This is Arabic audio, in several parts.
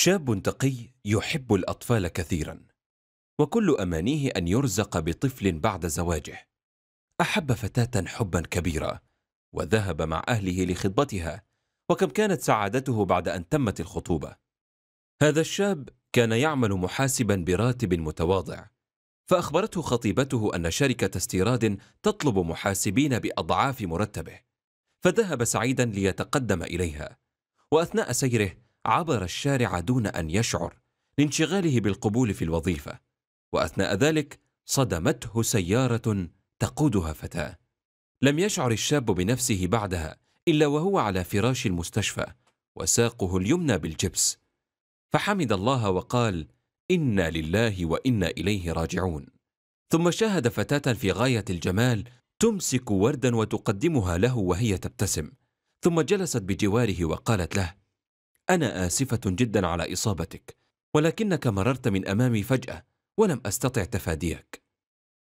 شاب تقي يحب الأطفال كثيرا وكل أمانيه أن يرزق بطفل بعد زواجه أحب فتاة حبا كبيرا وذهب مع أهله لخطبتها وكم كانت سعادته بعد أن تمت الخطوبة هذا الشاب كان يعمل محاسبا براتب متواضع فأخبرته خطيبته أن شركة استيراد تطلب محاسبين بأضعاف مرتبه فذهب سعيدا ليتقدم إليها وأثناء سيره عبر الشارع دون أن يشعر لانشغاله بالقبول في الوظيفة وأثناء ذلك صدمته سيارة تقودها فتاة لم يشعر الشاب بنفسه بعدها إلا وهو على فراش المستشفى وساقه اليمنى بالجبس فحمد الله وقال انا لله وانا اليه راجعون ثم شاهد فتاه في غايه الجمال تمسك وردا وتقدمها له وهي تبتسم ثم جلست بجواره وقالت له أنا آسفة جدا على إصابتك ولكنك مررت من أمامي فجأة ولم أستطع تفاديك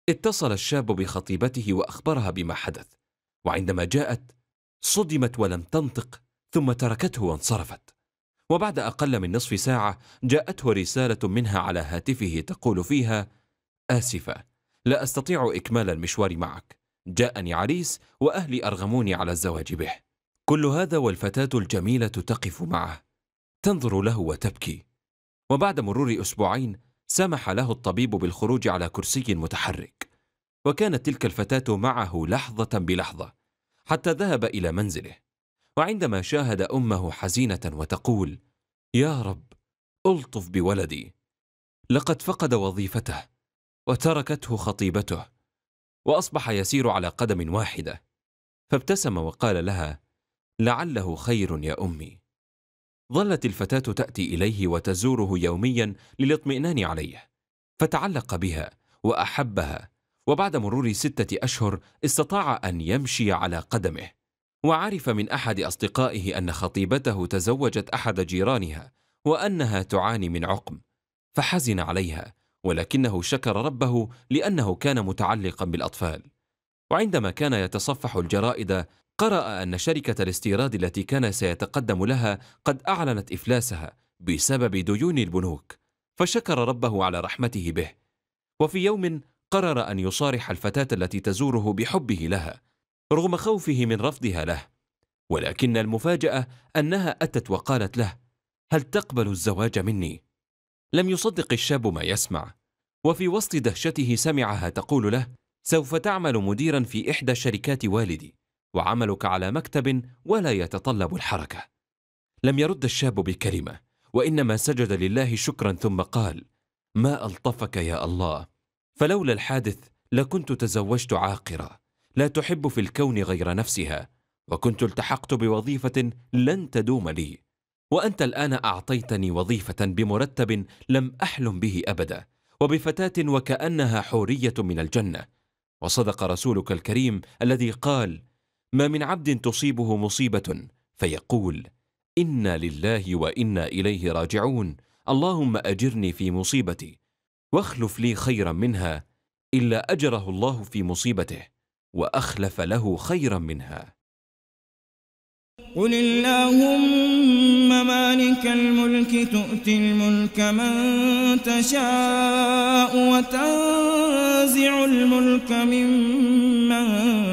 اتصل الشاب بخطيبته وأخبرها بما حدث وعندما جاءت صدمت ولم تنطق ثم تركته وانصرفت وبعد أقل من نصف ساعة جاءته رسالة منها على هاتفه تقول فيها آسفة لا أستطيع إكمال المشوار معك جاءني عريس وأهلي أرغموني على الزواج به كل هذا والفتاة الجميلة تقف معه تنظر له وتبكي وبعد مرور أسبوعين سمح له الطبيب بالخروج على كرسي متحرك وكانت تلك الفتاة معه لحظة بلحظة حتى ذهب إلى منزله وعندما شاهد أمه حزينة وتقول يا رب ألطف بولدي لقد فقد وظيفته وتركته خطيبته وأصبح يسير على قدم واحدة فابتسم وقال لها لعله خير يا أمي ظلت الفتاة تأتي إليه وتزوره يوميا للاطمئنان عليه فتعلق بها وأحبها وبعد مرور ستة أشهر استطاع أن يمشي على قدمه وعرف من أحد أصدقائه أن خطيبته تزوجت أحد جيرانها وأنها تعاني من عقم فحزن عليها ولكنه شكر ربه لأنه كان متعلقا بالأطفال وعندما كان يتصفح الجرائد قرأ أن شركة الاستيراد التي كان سيتقدم لها قد أعلنت إفلاسها بسبب ديون البنوك فشكر ربه على رحمته به وفي يوم قرر أن يصارح الفتاة التي تزوره بحبه لها رغم خوفه من رفضها له ولكن المفاجأة أنها أتت وقالت له هل تقبل الزواج مني؟ لم يصدق الشاب ما يسمع وفي وسط دهشته سمعها تقول له سوف تعمل مديرا في إحدى شركات والدي وعملك على مكتب ولا يتطلب الحركة لم يرد الشاب بكلمة وإنما سجد لله شكرا ثم قال ما ألطفك يا الله فلولا الحادث لكنت تزوجت عاقرة لا تحب في الكون غير نفسها وكنت التحقت بوظيفة لن تدوم لي وأنت الآن أعطيتني وظيفة بمرتب لم أحلم به أبدا وبفتاة وكأنها حورية من الجنة وصدق رسولك الكريم الذي قال ما من عبد تصيبه مصيبه فيقول انا لله وانا اليه راجعون اللهم اجرني في مصيبتي واخلف لي خيرا منها الا اجره الله في مصيبته واخلف له خيرا منها قل اللهم مالك الملك تؤتي الملك من تشاء وتنزع الملك ممن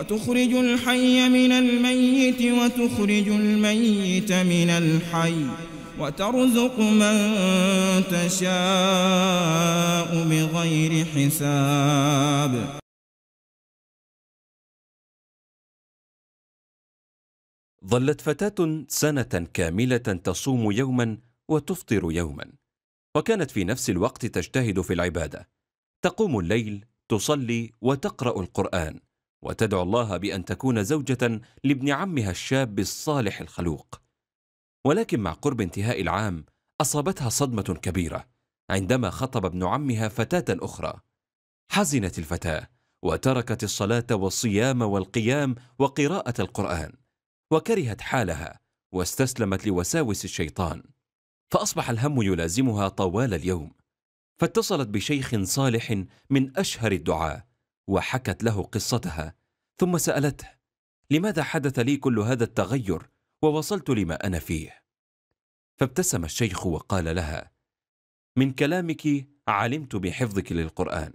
وتخرج الحي من الميت وتخرج الميت من الحي وترزق من تشاء بغير حساب ظلت فتاة سنة كاملة تصوم يوما وتفطر يوما وكانت في نفس الوقت تجتهد في العبادة تقوم الليل تصلي وتقرأ القرآن وتدعو الله بأن تكون زوجة لابن عمها الشاب الصالح الخلوق ولكن مع قرب انتهاء العام أصابتها صدمة كبيرة عندما خطب ابن عمها فتاة أخرى حزنت الفتاة وتركت الصلاة والصيام والقيام وقراءة القرآن وكرهت حالها واستسلمت لوساوس الشيطان فأصبح الهم يلازمها طوال اليوم فاتصلت بشيخ صالح من أشهر الدعاة وحكت له قصتها ثم سالته لماذا حدث لي كل هذا التغير ووصلت لما انا فيه فابتسم الشيخ وقال لها من كلامك علمت بحفظك للقران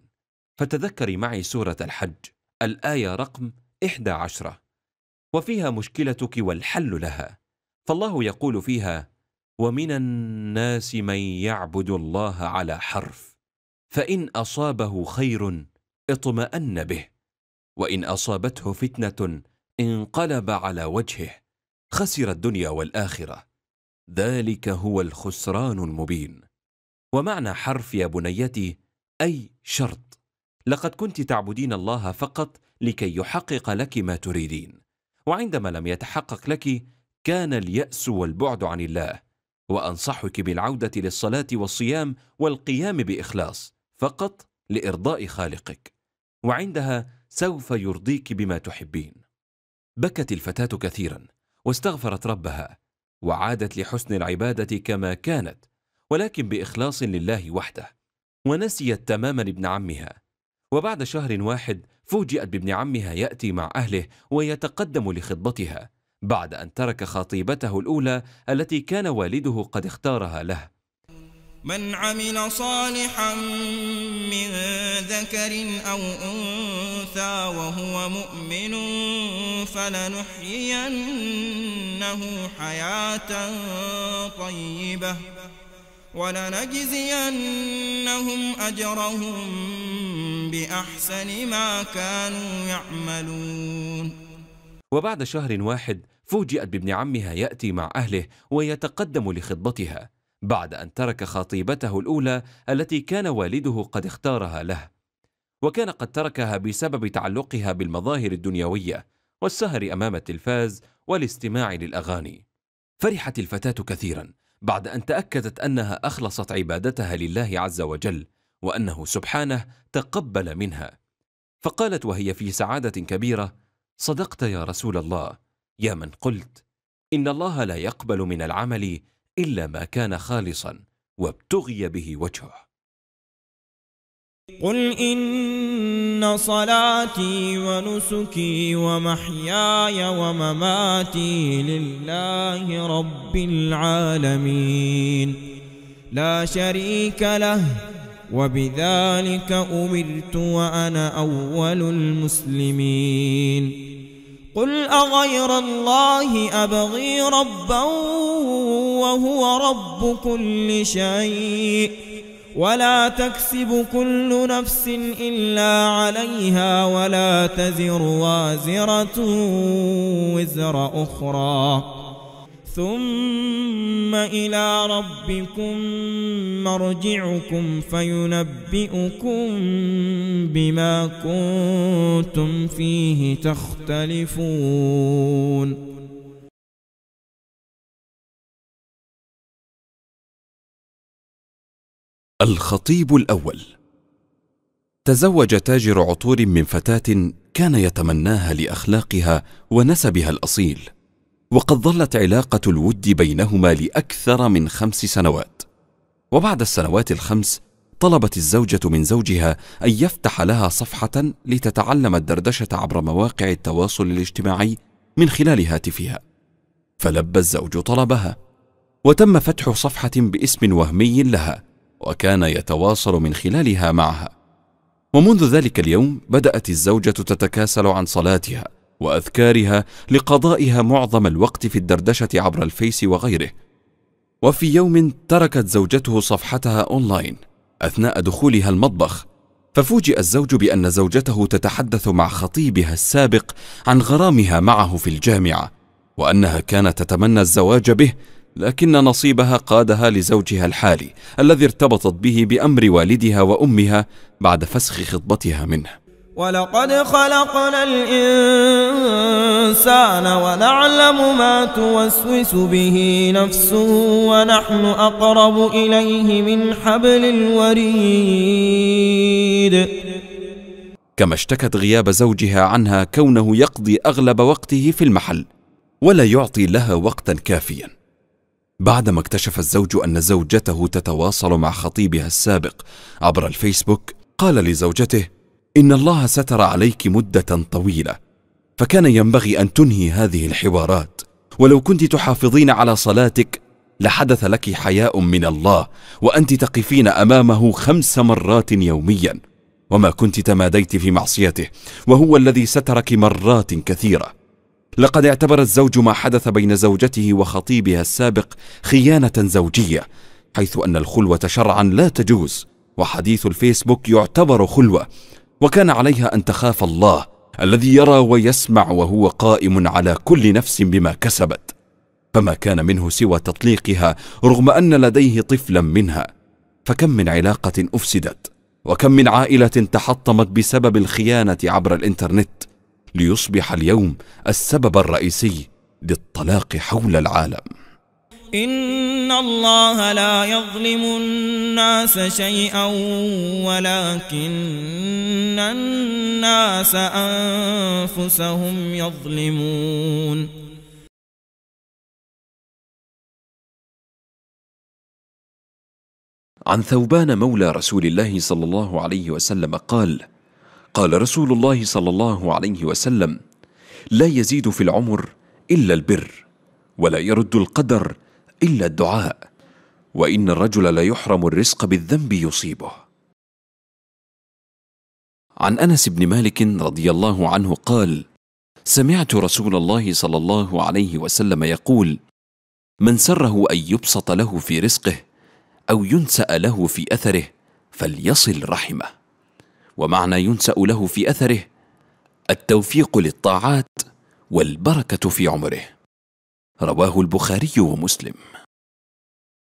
فتذكري معي سوره الحج الايه رقم احدى عشره وفيها مشكلتك والحل لها فالله يقول فيها ومن الناس من يعبد الله على حرف فان اصابه خير اطمأن به وإن أصابته فتنة انقلب على وجهه خسر الدنيا والآخرة ذلك هو الخسران المبين ومعنى حرف يا بنيتي أي شرط لقد كنت تعبدين الله فقط لكي يحقق لك ما تريدين وعندما لم يتحقق لك كان اليأس والبعد عن الله وأنصحك بالعودة للصلاة والصيام والقيام بإخلاص فقط لإرضاء خالقك وعندها سوف يرضيك بما تحبين بكت الفتاه كثيرا واستغفرت ربها وعادت لحسن العباده كما كانت ولكن باخلاص لله وحده ونسيت تماما ابن عمها وبعد شهر واحد فوجئت بابن عمها ياتي مع اهله ويتقدم لخطبتها بعد ان ترك خطيبته الاولى التي كان والده قد اختارها له من عمل صالحا من ذكر أو أنثى وهو مؤمن فلنحيينه حياة طيبة ولنجزينهم أجرهم بأحسن ما كانوا يعملون وبعد شهر واحد فوجئت بابن عمها يأتي مع أهله ويتقدم لخطبتها بعد أن ترك خطيبته الأولى التي كان والده قد اختارها له وكان قد تركها بسبب تعلقها بالمظاهر الدنيوية والسهر أمام التلفاز والاستماع للأغاني فرحت الفتاة كثيرا بعد أن تأكدت أنها أخلصت عبادتها لله عز وجل وأنه سبحانه تقبل منها فقالت وهي في سعادة كبيرة صدقت يا رسول الله يا من قلت إن الله لا يقبل من العمل إلا ما كان خالصا وابتغي به وجهه قل إن صلاتي ونسكي ومحياي ومماتي لله رب العالمين لا شريك له وبذلك أمرت وأنا أول المسلمين قل أغير الله أبغي ربا وهو رب كل شيء ولا تكسب كل نفس إلا عليها ولا تزر وازرة وزر أخرى ثم إلى ربكم مرجعكم فينبئكم بما كنتم فيه تختلفون الخطيب الأول تزوج تاجر عطور من فتاة كان يتمناها لأخلاقها ونسبها الأصيل وقد ظلت علاقة الود بينهما لأكثر من خمس سنوات وبعد السنوات الخمس طلبت الزوجة من زوجها أن يفتح لها صفحة لتتعلم الدردشة عبر مواقع التواصل الاجتماعي من خلال هاتفها فلبى الزوج طلبها وتم فتح صفحة باسم وهمي لها وكان يتواصل من خلالها معها ومنذ ذلك اليوم بدأت الزوجة تتكاسل عن صلاتها واذكارها لقضائها معظم الوقت في الدردشه عبر الفيس وغيره وفي يوم تركت زوجته صفحتها اونلاين اثناء دخولها المطبخ ففوجئ الزوج بان زوجته تتحدث مع خطيبها السابق عن غرامها معه في الجامعه وانها كانت تتمنى الزواج به لكن نصيبها قادها لزوجها الحالي الذي ارتبطت به بامر والدها وامها بعد فسخ خطبتها منه ولقد خلقنا الإنسان ونعلم ما توسوس به نفسه ونحن أقرب إليه من حبل الوريد كما اشتكت غياب زوجها عنها كونه يقضي أغلب وقته في المحل ولا يعطي لها وقتا كافيا بعدما اكتشف الزوج أن زوجته تتواصل مع خطيبها السابق عبر الفيسبوك قال لزوجته ان الله ستر عليك مده طويله فكان ينبغي ان تنهي هذه الحوارات ولو كنت تحافظين على صلاتك لحدث لك حياء من الله وانت تقفين امامه خمس مرات يوميا وما كنت تماديت في معصيته وهو الذي سترك مرات كثيره لقد اعتبر الزوج ما حدث بين زوجته وخطيبها السابق خيانه زوجيه حيث ان الخلوه شرعا لا تجوز وحديث الفيسبوك يعتبر خلوه وكان عليها ان تخاف الله الذي يرى ويسمع وهو قائم على كل نفس بما كسبت فما كان منه سوى تطليقها رغم ان لديه طفلا منها فكم من علاقه افسدت وكم من عائله تحطمت بسبب الخيانه عبر الانترنت ليصبح اليوم السبب الرئيسي للطلاق حول العالم إن الله لا يظلم الناس شيئا ولكن الناس أنفسهم يظلمون عن ثوبان مولى رسول الله صلى الله عليه وسلم قال قال رسول الله صلى الله عليه وسلم لا يزيد في العمر إلا البر ولا يرد القدر الا الدعاء وان الرجل ليحرم الرزق بالذنب يصيبه عن انس بن مالك رضي الله عنه قال سمعت رسول الله صلى الله عليه وسلم يقول من سره ان يبسط له في رزقه او ينسا له في اثره فليصل رحمه ومعنى ينسا له في اثره التوفيق للطاعات والبركه في عمره رواه البخاري ومسلم